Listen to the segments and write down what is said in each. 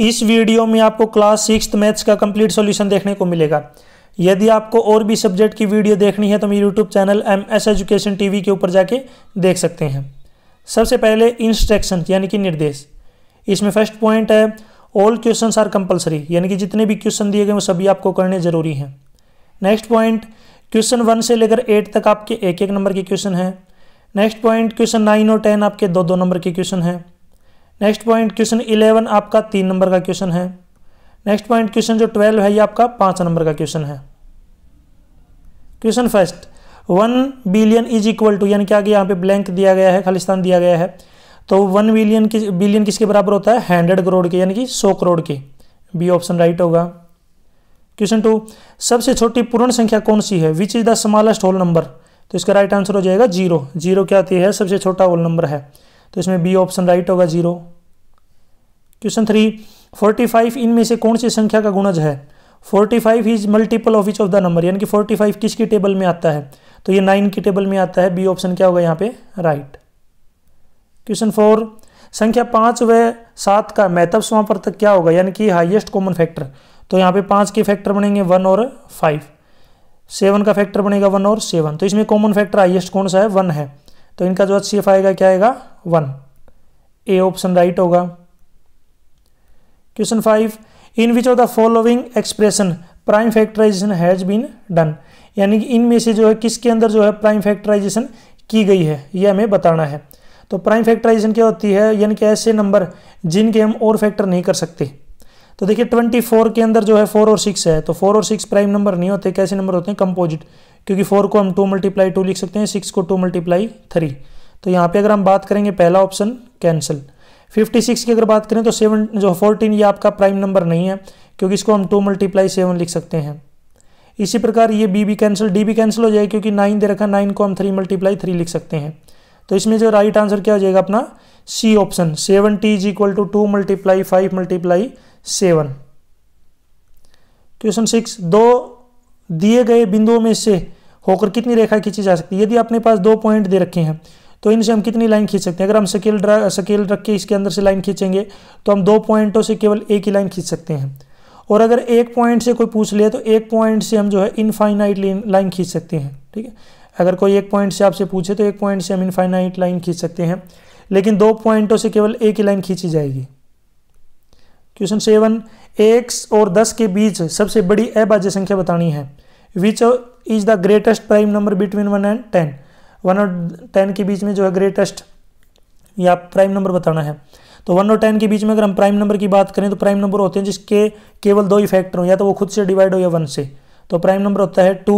इस वीडियो में आपको क्लास सिक्स मैथ्स का कंप्लीट सॉल्यूशन देखने को मिलेगा यदि आपको और भी सब्जेक्ट की वीडियो देखनी है तो मेरे YouTube channel M S education T के ऊपर जाके देख सकते हैं सबसे पहले इंस्ट्रक्शन यानी कि निर्देश इसमें फर्स्ट पॉइंट है ऑल क्वेश्चन आर कंपलसरी यानी कि जितने भी क्वेश्चन दिए गए वो सभी आपको करने ज़रूरी हैं नेक्स्ट पॉइंट क्वेश्चन वन से लेकर एट तक आपके एक एक नंबर के क्वेश्चन हैं नेक्स्ट पॉइंट क्वेश्चन नाइन और टेन आपके दो दो नंबर के क्वेश्चन हैं नेक्स्ट पॉइंट क्वेश्चन इलेवन आपका तीन नंबर का क्वेश्चन है नेक्स्ट पॉइंट क्वेश्चन जो ट्वेल्व है ये आपका पांच नंबर का क्वेश्चन है question first one billion is equal to यानी क्या यहाँ पे ब्लैंक दिया गया है खालिस्तान दिया गया है तो वन बिलियन किस बिलियन किसके बराबर होता है हंड्रेड करोड़ के यानी कि सौ करोड़ के बी ऑप्शन राइट होगा क्वेश्चन टू सबसे छोटी पूर्ण संख्या कौन सी है which is the smallest whole number तो इसका राइट आंसर हो जाएगा जीरो जीरो क्या होती है सबसे छोटा होल नंबर है तो इसमें बी ऑप्शन राइट होगा zero question three forty five इनमें से कौन सी संख्या का गुणज है forty five is multiple of each of the number यानी कि फोर्टी फाइव किसकी टेबल में आता है तो ये नाइन की टेबल में आता है बी ऑप्शन क्या होगा यहाँ पे राइट क्वेश्चन फोर संख्या पाँच व सात का मैथब समापर तक क्या होगा यानी कि हाइएस्ट कॉमन फैक्टर तो यहाँ पे पाँच के फैक्टर बनेंगे वन और फाइव सेवन का फैक्टर बनेगा वन और सेवन तो इसमें कॉमन फैक्टर हाइएस्ट कौन सा है वन है तो इनका जो एच आएगा क्या आएगा वन ए ऑप्शन राइट होगा question five in which of the following expression prime factorization has been done यानी कि इनमें से जो है किसके अंदर जो है प्राइम फैक्टराइजेशन की गई है यह हमें बताना है तो प्राइम फैक्टराइजेशन क्या होती है यानी कि ऐसे नंबर जिनके हम और फैक्टर नहीं कर सकते तो देखिए 24 के अंदर जो है 4 और 6 है तो 4 और 6 प्राइम नंबर नहीं होते कैसे नंबर होते हैं कंपोजिट क्योंकि फोर को हम टू मल्टीप्लाई टू लिख सकते हैं सिक्स को टू मल्टीप्लाई थ्री तो यहाँ पे अगर हम बात करेंगे पहला ऑप्शन कैंसिल 56 की अगर बात करें तो सेवन जो 14 ये आपका प्राइम नंबर नहीं है क्योंकि इसको हम टू मल्टीप्लाई सेवन लिख सकते हैं इसी प्रकार ये बी भी कैंसिल डी भी कैंसिल हो जाएगा क्योंकि नाइन दे रखा नाइन को हम थ्री मल्टीप्लाई थ्री लिख सकते हैं तो इसमें जो राइट आंसर क्या हो जाएगा अपना C option seventy is equal to two multiply five multiply seven question six दो दिए गए बिंदुओं में से होकर कितनी रेखा खींची जा सकती है यदि अपने पास दो पॉइंट दे रखे हैं तो इनसे हम कितनी लाइन खींच सकते हैं अगर हम स्केल स्केल रख के इसके अंदर से लाइन खींचेंगे तो हम दो पॉइंटों से केवल एक ही लाइन खींच सकते हैं और अगर एक पॉइंट से कोई पूछ ले तो एक पॉइंट से हम जो है इनफाइनाइट लाइन खींच सकते हैं ठीक है अगर कोई एक पॉइंट से आपसे पूछे तो एक पॉइंट से हम इनफाइनाइट लाइन खींच सकते हैं लेकिन दो पॉइंटों से केवल एक ही लाइन खींची जाएगी क्वेश्चन सेवन एक्स और दस के बीच सबसे बड़ी अभाज्य संख्या बतानी है which is the greatest prime number between one and ten one और टेन के बीच में जो है ग्रेटेस्ट या प्राइम नंबर बताना है तो वन और टेन के बीच में अगर हम प्राइम नंबर की बात करें तो प्राइम नंबर होते हैं जिसके केवल दो ही फैक्टर हो या तो वो खुद से डिवाइड हो या वन से तो प्राइम नंबर होता है टू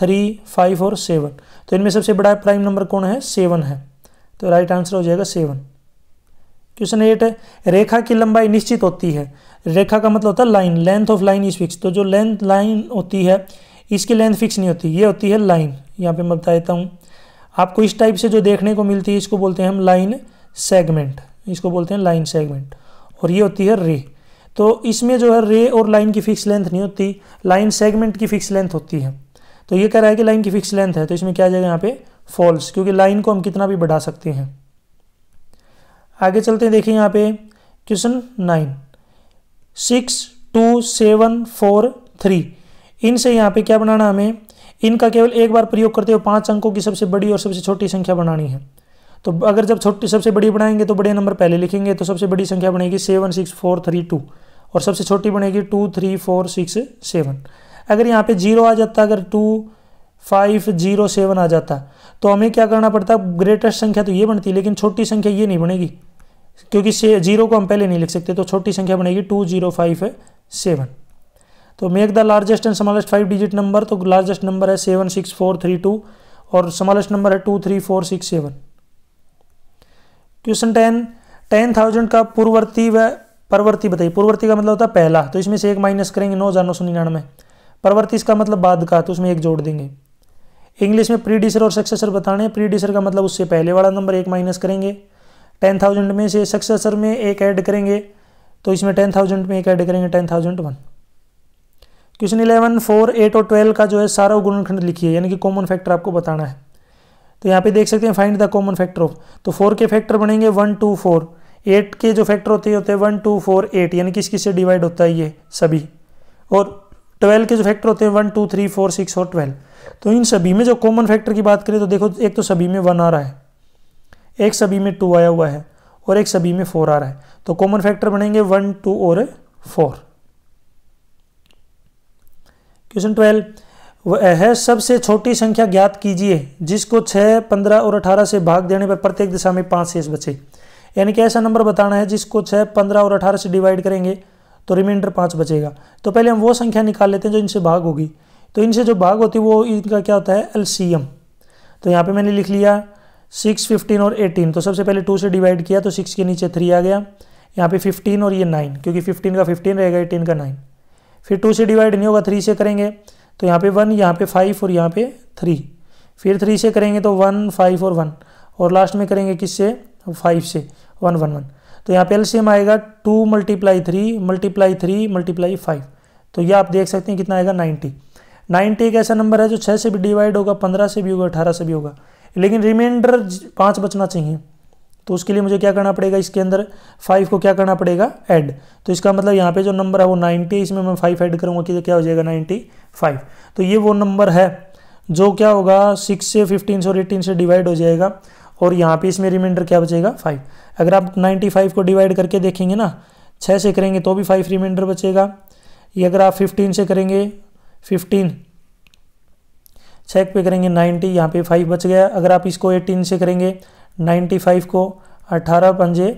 थ्री फाइव और सेवन तो इनमें सबसे बड़ा प्राइम नंबर कौन है सेवन है तो राइट आंसर हो जाएगा सेवन क्वेश्चन एट है रेखा की लंबाई निश्चित होती है रेखा का मतलब होता है line length of line is fix तो जो लेंथ लाइन होती है इसकी लेंथ फिक्स नहीं होती ये होती है लाइन यहाँ पे मैं बता देता हूँ आपको इस टाइप से जो देखने को मिलती है इसको बोलते हैं हम लाइन सेगमेंट इसको बोलते हैं लाइन सेगमेंट और ये होती है रे तो इसमें जो है रे और लाइन की फिक्स लेंथ नहीं होती लाइन सेगमेंट की फिक्स लेंथ होती है तो ये कह रहा है कि लाइन की फिक्स लेंथ है तो इसमें क्या आ जाएगा यहाँ पे फॉल्स क्योंकि लाइन को हम कितना भी बढ़ा सकते हैं आगे चलते हैं देखिए यहाँ पे question nine six two seven four three इनसे यहाँ पे क्या बनाना हमें इनका केवल एक बार प्रयोग करते हुए पाँच अंकों की सबसे बड़ी और सबसे छोटी संख्या बनानी है तो अगर जब छोटी सबसे बड़ी बनाएंगे तो बड़े नंबर पहले लिखेंगे तो सबसे बड़ी संख्या बनेगी seven six four three two और सबसे छोटी बनेगी two three four six seven अगर यहाँ पे जीरो आ जाता अगर टू फाइव जीरो सेवन आ जाता तो हमें क्या करना पड़ता ग्रेटेस्ट संख्या तो ये बनती लेकिन छोटी संख्या ये नहीं बनेगी क्योंकि जीरो को हम पहले नहीं लिख सकते तो छोटी संख्या बनेगी टू जीरो फाइव सेवन तो make the largest and smallest five digit number तो लार्जेस्ट नंबर है seven six four three two और समॉलेस्ट नंबर है two three four six seven question ten ten thousand का पूर्ववर्ती व परवर्ती बताइए पूर्ववर्ती का मतलब होता है पहला तो इसमें से एक माइनस करेंगे नौ हज़ार नौ सौ निन्यानवे परवर्ती इसका मतलब बाद का तो उसमें एक जोड़ देंगे इंग्लिश में प्रीडिसर और सक्सेसर बताने प्रीडिसर का मतलब उससे पहले वाला नंबर एक माइनस करेंगे टेन थाउजेंड में से सक्सेसर में एक ऐड करेंगे तो इसमें टेन थाउजेंड में एक ऐड करेंगे ten thousand one question eleven four eight और ट्वेल्व का जो है सारा गुणनखंड लिखिए यानी कि कॉमन फैक्टर आपको बताना है तो यहाँ पे देख सकते हैं find the common factor of तो फोर के फैक्टर बनेंगे वन टू फोर एट के जो फैक्टर होते हैं होते हैं वन टू फोर एट यानी किस किस से डिवाइड होता है ये सभी और ट्वेल्व के जो फैक्टर होते हैं one two three four six और ट्वेल्व तो इन सभी में जो कॉमन फैक्टर की बात करें तो देखो एक तो सभी में वन आ रहा है एक सभी में टू आया हुआ है और एक सभी में फोर आ रहा है तो कॉमन फैक्टर बनेंगे वन टू और फोर क्वेश्चन ट्वेल्व वह सबसे छोटी संख्या ज्ञात कीजिए जिसको छः पंद्रह और अठारह से भाग देने पर प्रत्येक दिशा में पाँच शेष बचे यानी कि ऐसा नंबर बताना है जिसको छः पंद्रह और अठारह से डिवाइड करेंगे तो रिमाइंडर पाँच बचेगा तो पहले हम वो संख्या निकाल लेते हैं जो इनसे भाग होगी तो इनसे जो भाग होती है वो इनका क्या होता है एल तो यहाँ पर मैंने लिख लिया सिक्स फिफ्टीन और एटीन तो सबसे पहले टू से डिवाइड किया तो सिक्स के नीचे थ्री आ गया यहाँ पे फिफ्टीन और ये नाइन क्योंकि फिफ्टीन का फिफ्टीन रहेगा एटीन का नाइन फिर टू से डिवाइड नहीं होगा थ्री से करेंगे तो यहाँ पे वन यहाँ पे फाइव और यहाँ पे थ्री फिर थ्री से करेंगे तो वन फाइव और वन और लास्ट में करेंगे किस से फाइव से वन वन वन तो यहाँ पे एलसीएम आएगा two multiply three multiply three multiply five तो ये आप देख सकते हैं कितना आएगा नाइन्टी नाइन्टी एक ऐसा नंबर है जो छः से भी डिवाइड होगा पंद्रह से भी होगा अठारह से भी होगा लेकिन रिमाइंडर पाँच बचना चाहिए तो उसके लिए मुझे क्या करना पड़ेगा इसके अंदर फाइव को क्या करना पड़ेगा ऐड तो इसका मतलब यहाँ पे जो नंबर है वो नाइन्टी इसमें मैं फाइव ऐड करूँगा कि क्या हो जाएगा नाइन्टी फाइव तो ये वो नंबर है जो क्या होगा सिक्स से फिफ्टीन से और एटीन से डिवाइड हो जाएगा और यहाँ पे इसमें रिमाइंडर क्या बचेगा फाइव अगर आप नाइन्टी फाइव को डिवाइड करके देखेंगे ना छः से करेंगे तो भी फाइव रिमाइंडर बचेगा ये अगर आप फिफ्टीन से करेंगे फिफ्टीन चेक पे करेंगे नाइन्टी यहाँ पे फाइव बच गया अगर आप इसको एटीन से करेंगे नाइन्टी फाइव को अट्ठारह पंजे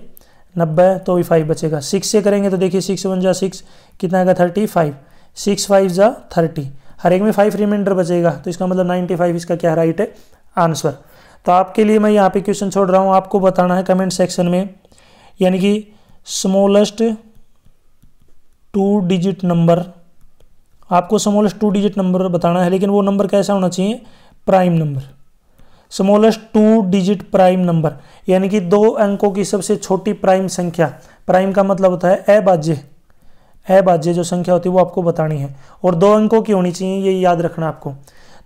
नब्बे तो भी फाइव बचेगा सिक्स से करेंगे तो देखिए सिक्स वन जा सिक्स कितना आएगा थर्टी फाइव सिक्स फाइव जा थर्टी हर एक में फाइव रिमाइंडर बचेगा तो इसका मतलब नाइन्टी फाइव इसका क्या राइट है आंसर तो आपके लिए मैं यहाँ पे क्वेश्चन छोड़ रहा हूँ आपको बताना है कमेंट सेक्शन में यानी कि स्मॉलेस्ट टू डिजिट नंबर आपको स्मॉलेस्ट टू डिजिट नंबर बताना है लेकिन वो नंबर कैसा होना चाहिए prime number smallest two digit prime number यानी कि दो अंकों की सबसे छोटी प्राइम संख्या प्राइम का मतलब होता है ए बाज्य ए जो संख्या होती है वो आपको बतानी है और दो अंकों की होनी चाहिए ये याद रखना आपको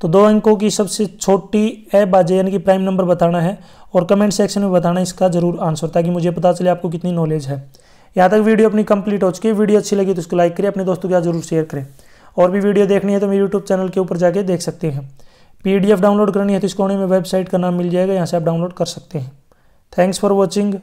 तो दो अंकों की सबसे छोटी ए यानी कि प्राइम नंबर बताना है और कमेंट सेक्शन में बताना इसका जरूर आंसर ताकि मुझे पता चले आपको कितनी नॉलेज है यहाँ तक वीडियो अपनी कंप्लीट हो चुकी है वीडियो अच्छी लगी तो उसको लाइक करें अपने दोस्तों के साथ जरूर शेयर करें और भी वीडियो देखनी है तो मेरे यूट्यूब चैनल के ऊपर जाके देख सकते हैं पीडीएफ डाउनलोड करनी है तो इसको में वेबसाइट का नाम मिल जाएगा यहाँ से आप डाउनलोड कर सकते हैं थैंक्स फॉर वॉचिंग